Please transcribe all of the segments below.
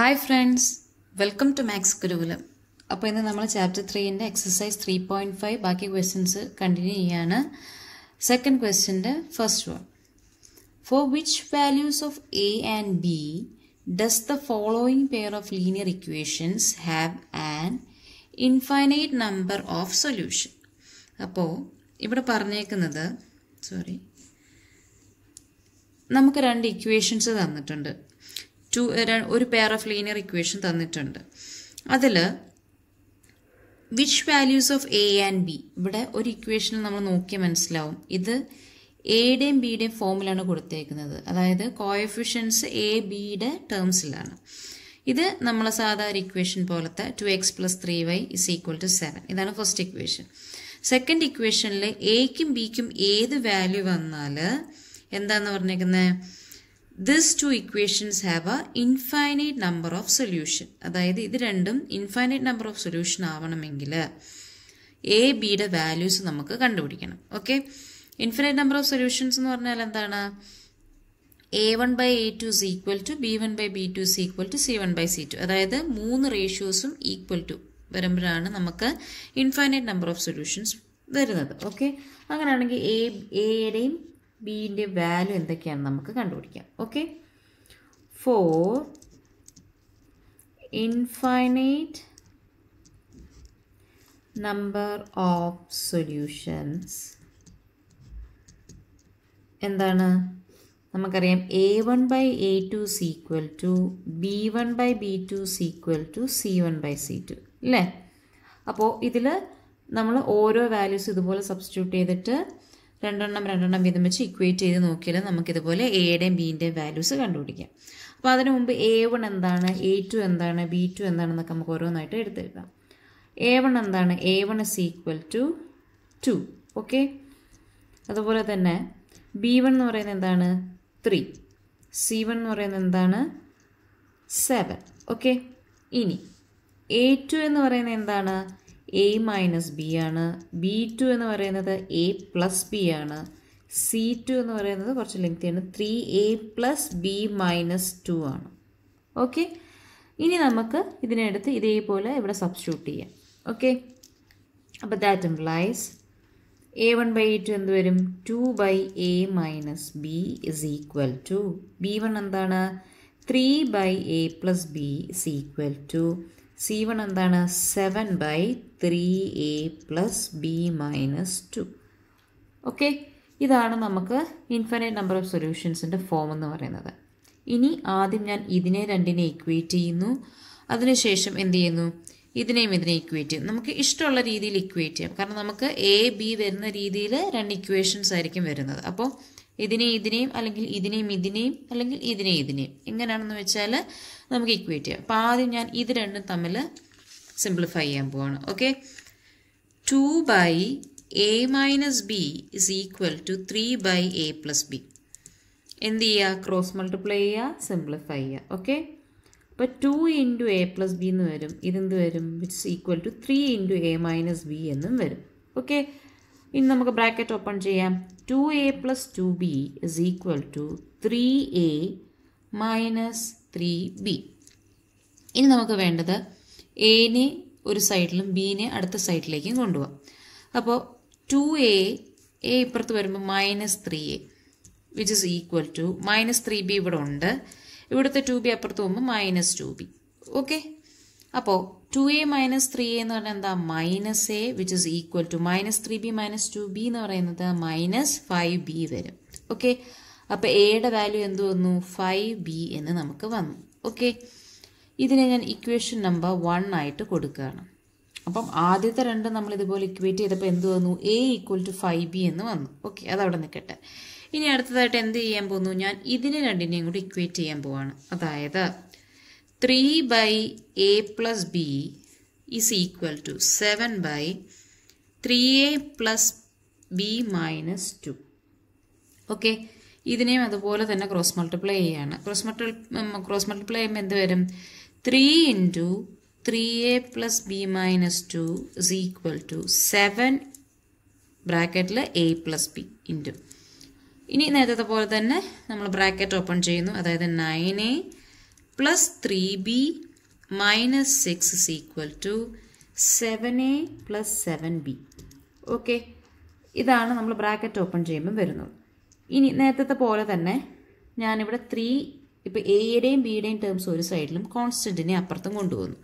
hi friends welcome to maths Gurukulam അപ്പോൾ ഇന്ന് നമ്മൾ ചാപ്റ്റർ ത്രീൻ്റെ എക്സസൈസ് ത്രീ പോയിൻറ്റ് ഫൈവ് ബാക്കി ക്വസ്റ്റ്യൻസ് കണ്ടിന്യൂ ചെയ്യാണ് സെക്കൻഡ് ക്വസ്റ്റ്യൻ്റെ first one for which values of a and b does the following pair of linear equations have an infinite number of solution അപ്പോൾ ഇവിടെ പറഞ്ഞേക്കുന്നത് സോറി നമുക്ക് രണ്ട് equations തന്നിട്ടുണ്ട് to ഒരു പെയർ ഓഫ് ലീനിയർ ഇക്വേഷൻ തന്നിട്ടുണ്ട് അതിൽ which values of a and b ഇവിടെ ഒരു ഇക്വേഷനിൽ നമ്മൾ നോക്കിയാൽ മനസ്സിലാവും ഇത് എയുടെയും ബിയുടെയും ഫോമിലാണ് കൊടുത്തേക്കുന്നത് അതായത് കോയഫിഷ്യൻസ് എ ബിയുടെ ടേംസിലാണ് ഇത് നമ്മൾ സാധാരണ ഇക്വേഷൻ പോലത്തെ two x plus three y is equal to seven ഇതാണ് ഫസ്റ്റ് ഇക്വേഷൻ സെക്കൻഡ് ഇക്വേഷനിൽ എക്കും ബിക്കും ഏത് വാല്യൂ വന്നാൽ എന്താന്ന് പറഞ്ഞേക്കുന്നത് this two equations have a infinite number of solution അതായത് ഇത് രണ്ടും ഇൻഫൈനൈറ്റ് നമ്പർ ഓഫ് സൊല്യൂഷൻ ആവണമെങ്കിൽ എ ബിയുടെ വാല്യൂസ് നമുക്ക് കണ്ടുപിടിക്കണം okay infinite number of solutions എന്ന് പറഞ്ഞാൽ എന്താണ് a one by A two is equal to B one by B two is equal to c one by c two അതായത് മൂന്ന് റേഷ്യോസും ഈക്വൽ ടു വരുമ്പോഴാണ് നമുക്ക് ഇൻഫൈനൈറ്റ് നമ്പർ ഓഫ് സൊല്യൂഷൻസ് വരുന്നത് okay അങ്ങനെയാണെങ്കിൽ എ എയുടെയും ബീൻ്റെ വാല്യൂ എന്തൊക്കെയാണ് നമുക്ക് കണ്ടുപിടിക്കാം okay for infinite number of solutions എന്താണ് നമുക്കറിയാം a one by A two is equal to B one by B two is equal to c one by c two അല്ലേ അപ്പോൾ ഇതിൽ നമ്മൾ ഓരോ വാല്യൂസ് ഇതുപോലെ സബ്സ്റ്റിറ്റ്യൂട്ട് ചെയ്തിട്ട് രണ്ടെണ്ണം രണ്ടെണ്ണം വീതം വെച്ച് ഇക്വേറ്റ് ചെയ്ത് നോക്കിയാൽ നമുക്കിതുപോലെ എയുടെയും ബീൻ്റെയും വാല്യൂസ് കണ്ടുപിടിക്കാം അപ്പോൾ അതിനു മുമ്പ് എ വൺ എന്താണ് എ ടു എന്താണ് ബി ടു എന്താണെന്നൊക്കെ നമുക്ക് ഓരോന്നായിട്ട് എടുത്തെഴുതാം എ വൺ എന്താണ് a one is equal to two okay അതുപോലെ തന്നെ ബി വൺ എന്ന് പറയുന്നത് എന്താണ് ത്രീ സി വൺ എന്ന് പറയുന്നത് എന്താണ് സെവൻ ഓക്കെ ഇനി എ ടു എന്ന് പറയുന്നത് എന്താണ് എ മൈനസ് ബി ആണ് ബി ടു എന്ന് പറയുന്നത് എ പ്ലസ് ബി ആണ് സി ടു എന്ന് പറയുന്നത് കുറച്ച് ലെങ്തിയാണ് three a plus b minus two ആണ് ഓക്കെ ഇനി നമുക്ക് ഇതിനെടുത്ത് ഇതേപോലെ ഇവിടെ സബ്സ്റ്റ്യൂട്ട് ചെയ്യാം ഓക്കെ അപ്പോൾ that implies a one by A two എന്ത് വരും two by a minus b is equal to B one എന്താണ് three by a plus b is equal to c one എന്താണ് seven by 3a plus b minus two okay ഇതാണ് നമുക്ക് infinite number of സൊല്യൂഷൻസിൻ്റെ form എന്ന് പറയുന്നത് ഇനി ആദ്യം ഞാൻ ഇതിനെ രണ്ടിനെ ഇക്വേറ്റ് ചെയ്യുന്നു അതിനുശേഷം എന്ത് ചെയ്യുന്നു ഇതിനെയും ഇതിനെ ഇക്വേറ്റ് ചെയ്യും നമുക്ക് ഇഷ്ടമുള്ള രീതിയിൽ ഇക്വേറ്റ് ചെയ്യാം കാരണം നമുക്ക് എ ബി വരുന്ന രീതിയിൽ രണ്ട് ഇക്വേഷൻസ് ആയിരിക്കും വരുന്നത് അപ്പോൾ ഇതിനെയും ഇതിനെയും അല്ലെങ്കിൽ ഇതിനെയും ഇതിനെയും അല്ലെങ്കിൽ ഇതിനെയും ഇതിനെയും എങ്ങനെയാണെന്ന് വെച്ചാൽ നമുക്ക് ഇക്വേറ്റ് ചെയ്യാം അപ്പോൾ ആദ്യം ഞാൻ ഇത് രണ്ടും തമ്മിൽ സിംപ്ലിഫൈ ചെയ്യാൻ പോവാണ് okay two by a minus b is equal to three by a plus b എന്ത് ചെയ്യുക ക്രോസ് മൾട്ടിപ്ലൈ ചെയ്യുക സിംപ്ലിഫൈ ചെയ്യുക ഓക്കെ അപ്പോൾ two into a plus b എന്ന് വരും ഇതെന്ത് വരും it's equal to three into a minus b എന്നും വരും ഓക്കെ ഇനി നമുക്ക് ബ്രാക്കറ്റ് ഓപ്പൺ ചെയ്യാം two a plus two b is equal to three a minus three b ഇനി നമുക്ക് വേണ്ടത് എനെ ഒരു സൈഡിലും ബീനെ അടുത്ത സൈഡിലേക്കും കൊണ്ടുപോകാം അപ്പോൾ ടു എ എ ഇപ്പുറത്ത് വരുമ്പോൾ minus three a which is equal to minus three b ഇവിടെ ഉണ്ട് ഇവിടുത്തെ ടു ബി അപ്പുറത്ത് പോകുമ്പോൾ മൈനസ് ടു ബി ഓക്കെ അപ്പോൾ two a minus three a എന്ന് പറഞ്ഞാൽ എന്താ minus a which is equal to minus three b minus two b എന്ന് പറയുന്നത് മൈനസ് ഫൈവ് ബി വരും ഓക്കെ അപ്പോൾ എയുടെ വാല്യൂ എന്ത് വന്നു ഫൈവ് ബി എന്ന് നമുക്ക് വന്നു ഓക്കെ ഇതിനെ ഞാൻ ഇക്വേഷൻ നമ്പർ വൺ ആയിട്ട് കൊടുക്കുകയാണ് അപ്പം ആദ്യത്തെ രണ്ട് നമ്മൾ ഇതുപോലെ ഇക്വേറ്റ് ചെയ്തപ്പോൾ എന്ത് വന്നു a equal to five b എന്ന് വന്നു ഓക്കെ അതവിടെ നിൽക്കട്ടെ ഇനി അടുത്തതായിട്ട് എന്ത് ചെയ്യാൻ പോകുന്നു ഞാൻ ഇതിനെ രണ്ടിനെയും കൂടി ഇക്വേറ്റ് ചെയ്യാൻ പോവാണ് അതായത് three by a plus b is equal to seven by three a plus b minus two okay ഇതിനെയും അതുപോലെ തന്നെ ക്രോസ് മൾട്ടിപ്ലൈ ചെയ്യാണ് ക്രോസ് മൾട്ടി ക്രോസ് മൾട്ടിപ്ലൈ ചെയ്യുമ്പോൾ എന്ത് വരും three into three a plus b minus two is equal to seven ബ്രാക്കറ്റിൽ a plus b into ഇനി നേരത്തെ പോലെ തന്നെ നമ്മൾ ബ്രാക്കറ്റ് ഓപ്പൺ ചെയ്യുന്നു അതായത് nine a plus three b minus six is equal to seven a plus seven b okay ഇതാണ് നമ്മൾ ബ്രാക്കറ്റ് ഓപ്പൺ ചെയ്യുമ്പോൾ വരുന്നത് ഇനി നേരത്തെ പോലെ തന്നെ ഞാനിവിടെ ത്രീ ഇപ്പോൾ എയുടെയും ബിയുടെയും ടേംസ് ഒരു സൈഡിലും കോൺസ്റ്റൻറ്റിനെ അപ്പുറത്തും കൊണ്ടുവന്നു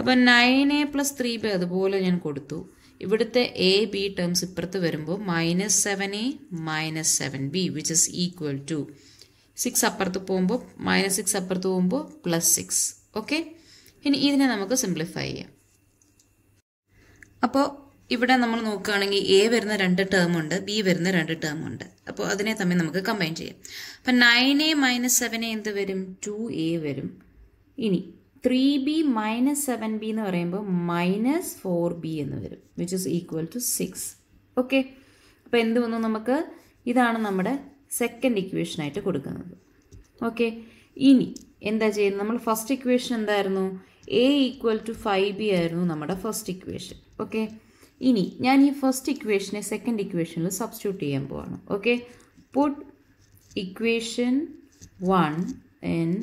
അപ്പോൾ nine a plus three b അതുപോലെ ഞാൻ കൊടുത്തു ഇവിടുത്തെ എ ബി ടേംസ് ഇപ്പുറത്ത് വരുമ്പോൾ minus seven a minus seven b which is equal to six അപ്പുറത്ത് പോകുമ്പോൾ മൈനസ് സിക്സ് അപ്പുറത്ത് പോകുമ്പോൾ പ്ലസ് സിക്സ് ഓക്കെ ഇനി ഇതിനെ നമുക്ക് സിംപ്ലിഫൈ ചെയ്യാം അപ്പോൾ ഇവിടെ നമ്മൾ നോക്കുകയാണെങ്കിൽ എ വരുന്ന രണ്ട് ടേം ഉണ്ട് ബി വരുന്ന രണ്ട് ടേം ഉണ്ട് അപ്പോൾ അതിനെ തമ്മിൽ നമുക്ക് കമ്പൈൻ ചെയ്യാം അപ്പം nine a minus seven a എന്ത് വരും ടു എ വരും ഇനി three b minus seven b എന്ന് പറയുമ്പോൾ മൈനസ് ഫോർ ബി എന്ന് വരും which is equal to six okay അപ്പോൾ എന്ത് വന്നു നമുക്ക് ഇതാണ് നമ്മുടെ സെക്കൻഡ് ഇക്വേഷനായിട്ട് കൊടുക്കുന്നത് ഓക്കെ ഇനി എന്താ ചെയ്യുന്നത് നമ്മൾ ഫസ്റ്റ് ഇക്വേഷൻ എന്തായിരുന്നു a equal to five b ആയിരുന്നു നമ്മുടെ ഫസ്റ്റ് ഇക്വേഷൻ ഓക്കെ ഇനി ഞാൻ ഈ ഫസ്റ്റ് ഇക്വേഷനെ സെക്കൻഡ് ഇക്വേഷനിൽ സബ്സ്റ്റിറ്റ്യൂട്ട് ചെയ്യാൻ പോവാണ് okay put equation one and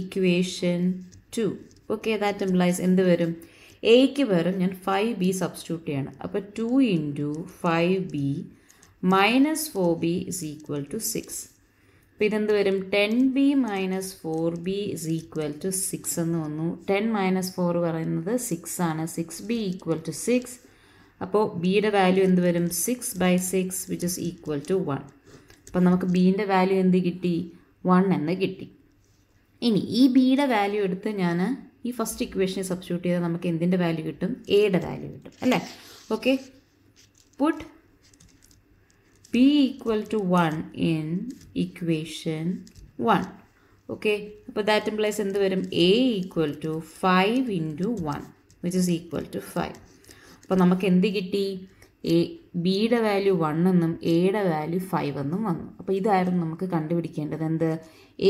equation two okay that implies എന്ത് വരും എയ്ക്ക് പകരം ഞാൻ ഫൈവ് ബി സബ്സ്റ്റിറ്റ്യൂട്ട് ചെയ്യണം അപ്പോൾ two into five b minus four b is equal to six അപ്പോൾ ഇതെന്ത് വരും ten b minus four b is equal to six എന്ന് വന്നു ടെൻ മൈനസ് ഫോർ പറയുന്നത് സിക്സ് ആണ് six b equal to six അപ്പോൾ ബിയുടെ വാല്യൂ എന്ത് വരും six by six which is equal to one അപ്പോൾ നമുക്ക് ബീൻ്റെ വാല്യൂ എന്ത് കിട്ടി വൺ എന്ന് കിട്ടി ഇനി ഈ ബിയുടെ വാല്യൂ എടുത്ത് ഞാൻ ഈ ഫസ്റ്റ് ഇക്വേഷനെ സബ്സ്റ്റിറ്റ്യൂട്ട് ചെയ്താൽ നമുക്ക് എന്തിൻ്റെ വാല്യൂ കിട്ടും എയുടെ വാല്യൂ കിട്ടും അല്ലേ okay put b equal to one in equation one okay അപ്പോൾ ദാറ്റ് ഇംപ്ലൈസ് എന്ത് വരും a equal to five into one which is equal to five അപ്പോൾ നമുക്ക് എന്ത് കിട്ടി എ ബിയുടെ വാല്യൂ വൺ എന്നും എയുടെ വാല്യൂ ഫൈവ് എന്നും വന്നു അപ്പോൾ ഇതായിരുന്നു നമുക്ക് കണ്ടുപിടിക്കേണ്ടത് എന്ത്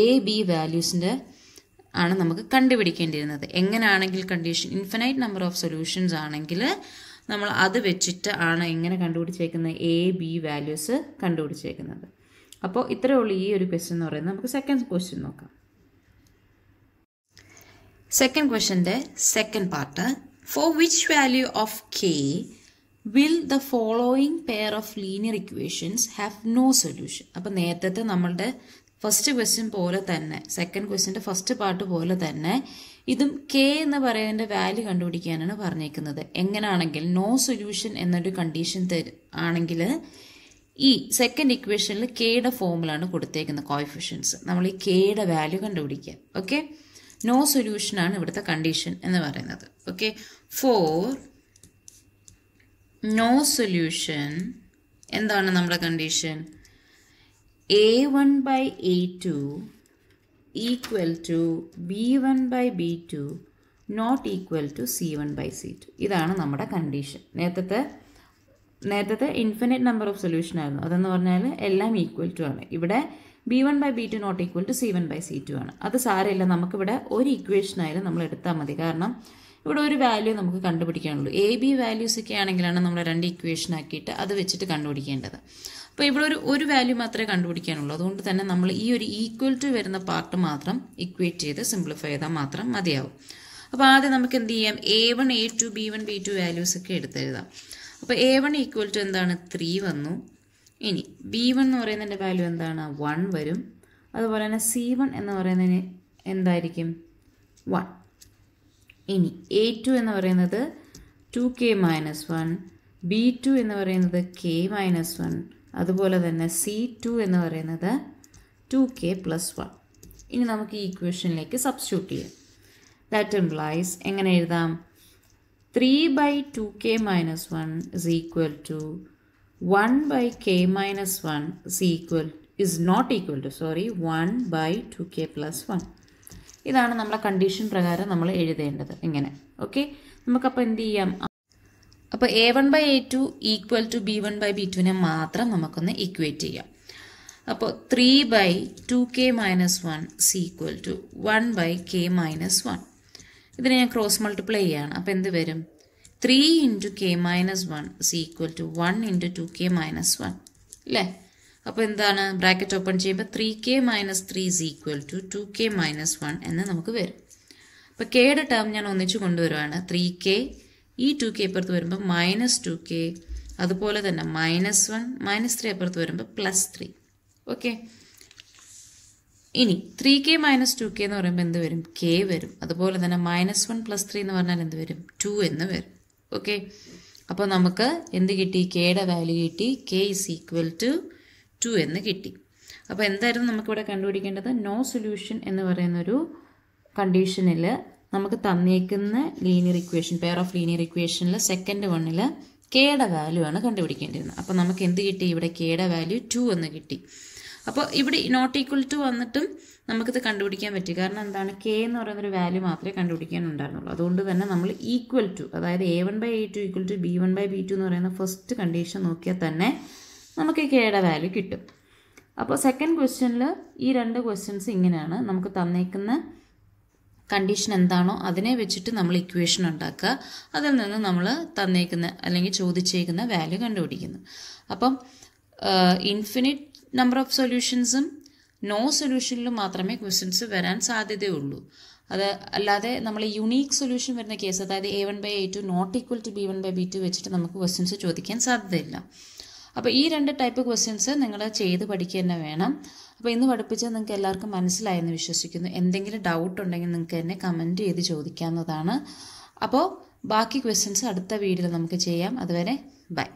എ ബി വാല്യൂസിൻ്റെ ആണ് നമുക്ക് കണ്ടുപിടിക്കേണ്ടിയിരുന്നത് എങ്ങനെയാണെങ്കിൽ condition infinite number of solutions ആണെങ്കിൽ നമ്മൾ അത് വെച്ചിട്ട് ആണ് എങ്ങനെ കണ്ടുപിടിച്ചേക്കുന്നത് എ ബി വാല്യൂസ് കണ്ടുപിടിച്ചേക്കുന്നത് അപ്പോൾ ഇത്രയേ ഉള്ളൂ ഈ ഒരു ക്വസ്റ്റ്യൻ എന്ന് പറയുന്നത് നമുക്ക് സെക്കൻഡ് ക്വസ്റ്റ്യൻ നോക്കാം സെക്കൻഡ് ക്വസ്റ്റ്യൻ്റെ second part For which value of k will the following pair of linear equations have no solution അപ്പം നേരത്തെ നമ്മളുടെ ഫസ്റ്റ് ക്വസ്റ്റ്യൻ പോലെ തന്നെ സെക്കൻഡ് ക്വസ്റ്റ്യൻ്റെ ഫസ്റ്റ് പാർട്ട് പോലെ തന്നെ ഇതും കെ എന്ന് പറയുന്ന വാല്യൂ കണ്ടുപിടിക്കാനാണ് പറഞ്ഞേക്കുന്നത് എങ്ങനെയാണെങ്കിൽ നോ സൊല്യൂഷൻ എന്നൊരു കണ്ടീഷൻ ആണെങ്കിൽ ഈ സെക്കൻഡ് ഇക്വേഷനിൽ കെയുടെ ഫോമിലാണ് കൊടുത്തേക്കുന്നത് കോയിഫിഷ്യൻസ് നമ്മൾ ഈ കെയുടെ വാല്യൂ കണ്ടുപിടിക്കുക ഓക്കെ നോ സൊല്യൂഷൻ ആണ് ഇവിടുത്തെ കണ്ടീഷൻ എന്ന് പറയുന്നത് ഓക്കെ ഫോർ നോ സൊല്യൂഷൻ എന്താണ് നമ്മുടെ condition a one by A two equal to B one by B two not equal to c one by c two ഇതാണ് നമ്മുടെ കണ്ടീഷൻ നേരത്തെ നേരത്തെ ഇൻഫിനിറ്റ് നമ്പർ ഓഫ് സൊല്യൂഷൻ ആയിരുന്നു അതെന്ന് പറഞ്ഞാൽ എല്ലാം ഈക്വൽ ടു ആണ് ഇവിടെ b one by B two not equal to c one by c two ആണ് അത് സാരമില്ല നമുക്കിവിടെ ഒരു ഇക്വേഷനായാലും നമ്മൾ എടുത്താൽ മതി കാരണം ഇവിടെ ഒരു വാല്യൂ നമുക്ക് കണ്ടുപിടിക്കാനുള്ളൂ എ ബി വാല്യൂസ് ഒക്കെ ആണെങ്കിലാണ് നമ്മൾ രണ്ട് ഇക്വേഷൻ ആക്കിയിട്ട് അത് വെച്ചിട്ട് കണ്ടുപിടിക്കേണ്ടത് അപ്പോൾ ഇവിടെ ഒരു ഒരു വാല്യൂ മാത്രമേ കണ്ടുപിടിക്കാനുള്ളൂ അതുകൊണ്ട് തന്നെ നമ്മൾ ഈ ഒരു ഈക്വൽ ടു വരുന്ന പാർട്ട് മാത്രം ഇക്വേറ്റ് ചെയ്ത് സിംപ്ലിഫൈ ചെയ്താൽ മാത്രം മതിയാവും അപ്പോൾ ആദ്യം നമുക്ക് എന്ത് ചെയ്യാം a one a two B one B two values ഒക്കെ എടുത്തെഴുതാം അപ്പോൾ എ വൺ ഈക്വൽ ടു എന്താണ് ത്രീ വന്നു ഇനി ബി വൺ എന്ന് പറയുന്നതിൻ്റെ വാല്യൂ എന്താണ് വൺ വരും അതുപോലെ തന്നെ സി വൺ എന്ന് പറയുന്നതിന് എന്തായിരിക്കും വൺ ഇനി എ ടു എന്ന് പറയുന്നത് two K minus one B two എന്ന് പറയുന്നത് കെ മൈനസ് വൺ അതുപോലെ തന്നെ സി ടു എന്ന് പറയുന്നത് ടു കെ പ്ലസ് വൺ ഇനി നമുക്ക് ഈ ഇക്വേഷനിലേക്ക് സബ്സ്റ്റ്യൂട്ട് ചെയ്യാം ദാറ്റ് എംപ്ലൈസ് എങ്ങനെ എഴുതാം three by two K minus one is equal to 1 by k minus 1 is equal is not equal to sorry 1 by 2k plus 1 ഇതാണ് നമ്മളെ കണ്ടീഷൻ പ്രകാരം നമ്മൾ എഴുതേണ്ടത് ഇങ്ങനെ ഓക്കെ നമുക്കപ്പോൾ എന്ത് ചെയ്യാം അപ്പോൾ A one by A two equal to B one by B ടുവിനെ മാത്രം നമുക്കൊന്ന് ഇക്വേറ്റ് ചെയ്യാം അപ്പോൾ three by two K minus one C equal to one by K minus one ഇതിനെ ഞാൻ ക്രോസ് മൾട്ടിപ്ലൈ ചെയ്യാണ് അപ്പോൾ എന്ത് വരും three into K minus one is equal to one into two K minus one അല്ലേ അപ്പോൾ എന്താണ് ബ്രാക്കറ്റ് ഓപ്പൺ ചെയ്യുമ്പോൾ three K minus three is equal to to K minus one എന്ന് നമുക്ക് വരും അപ്പോൾ കെയുടെ ടേം ഞാൻ ഒന്നിച്ച് കൊണ്ടുവരുവാണ് ത്രീ കെ ഈ ടു കെ അപ്പുറത്ത് വരുമ്പോൾ മൈനസ് ടു കെ അതുപോലെ തന്നെ മൈനസ് വൺ മൈനസ് ത്രീ അപ്പുറത്ത് വരുമ്പോൾ പ്ലസ് ത്രീ ഓക്കെ ഇനി three K minus two K എന്ന് പറയുമ്പോൾ എന്ത് വരും കെ വരും അതുപോലെ തന്നെ മൈനസ് വൺ പ്ലസ് ത്രീ എന്ന് പറഞ്ഞാൽ എന്ത് വരും ടു എന്ന് വരും ഓക്കെ അപ്പോൾ നമുക്ക് എന്ത് കിട്ടി കെയുടെ വാല്യൂ കിട്ടി K is equal to two എന്ന് കിട്ടി അപ്പോൾ എന്തായിരുന്നു നമുക്കിവിടെ കണ്ടുപിടിക്കേണ്ടത് നോ സൊല്യൂഷൻ എന്ന് പറയുന്നൊരു കണ്ടീഷനിൽ നമുക്ക് തന്നേക്കുന്ന linear equation pair of linear ഇക്വേഷനിൽ സെക്കൻഡ് വണ്ണിൽ കെയുടെ വാല്യൂ ആണ് കണ്ടുപിടിക്കേണ്ടിരുന്നത് അപ്പോൾ നമുക്ക് എന്ത് കിട്ടി ഇവിടെ കെയുടെ വാല്യൂ ടു എന്ന് കിട്ടി അപ്പോൾ ഇവിടെ നോട്ട് ഈക്വൽ ടു വന്നിട്ടും നമുക്കിത് കണ്ടുപിടിക്കാൻ പറ്റും കാരണം എന്താണ് കെ എന്ന് പറയുന്ന ഒരു വാല്യൂ മാത്രമേ കണ്ടുപിടിക്കാനുണ്ടായിരുന്നുള്ളൂ അതുകൊണ്ട് തന്നെ നമ്മൾ ഈക്വൽ ടു അതായത് A one by A two equal to B one by B two എന്ന് പറയുന്ന ഫസ്റ്റ് കണ്ടീഷൻ നോക്കിയാൽ തന്നെ നമുക്ക് കെയുടെ വാല്യൂ കിട്ടും അപ്പോൾ സെക്കൻഡ് ക്വസ്റ്റ്യനിൽ ഈ രണ്ട് ക്വസ്റ്റ്യൻസ് ഇങ്ങനെയാണ് നമുക്ക് തന്നേക്കുന്ന കണ്ടീഷൻ എന്താണോ അതിനെ വെച്ചിട്ട് നമ്മൾ ഇക്വേഷൻ ഉണ്ടാക്കുക അതിൽ നിന്ന് നമ്മൾ തന്നേക്കുന്ന അല്ലെങ്കിൽ ചോദിച്ചേക്കുന്ന വാല്യൂ കണ്ടുപിടിക്കുന്നു അപ്പം ഇൻഫിനിറ്റ് നമ്പർ ഓഫ് സൊല്യൂഷൻസും നോ സൊല്യൂഷനിൽ മാത്രമേ ക്വസ്റ്റ്യൻസ് വരാൻ സാധ്യതയുള്ളൂ അത് അല്ലാതെ നമ്മൾ യുണീക്ക് സൊല്യൂഷൻ വരുന്ന കേസ് അതായത് A one by A two not equal to B one by B two വെച്ചിട്ട് നമുക്ക് ക്വസ്റ്റ്യൻസ് ചോദിക്കാൻ സാധ്യതയില്ല അപ്പോൾ ഈ രണ്ട് ടൈപ്പ് ക്വസ്റ്റ്യൻസ് നിങ്ങൾ ചെയ്ത് പഠിക്കുക തന്നെ വേണം അപ്പോൾ ഇന്ന് പഠിപ്പിച്ചാൽ നിങ്ങൾക്ക് എല്ലാവർക്കും മനസ്സിലായെന്ന് വിശ്വസിക്കുന്നു എന്തെങ്കിലും ഡൗട്ട് ഉണ്ടെങ്കിൽ നിങ്ങൾക്ക് എന്നെ കമൻറ്റ് ചെയ്ത് ചോദിക്കാവുന്നതാണ് അപ്പോൾ ബാക്കി ക്വസ്റ്റ്യൻസ് അടുത്ത വീഡിയോയിൽ നമുക്ക് ചെയ്യാം അതുവരെ ബൈ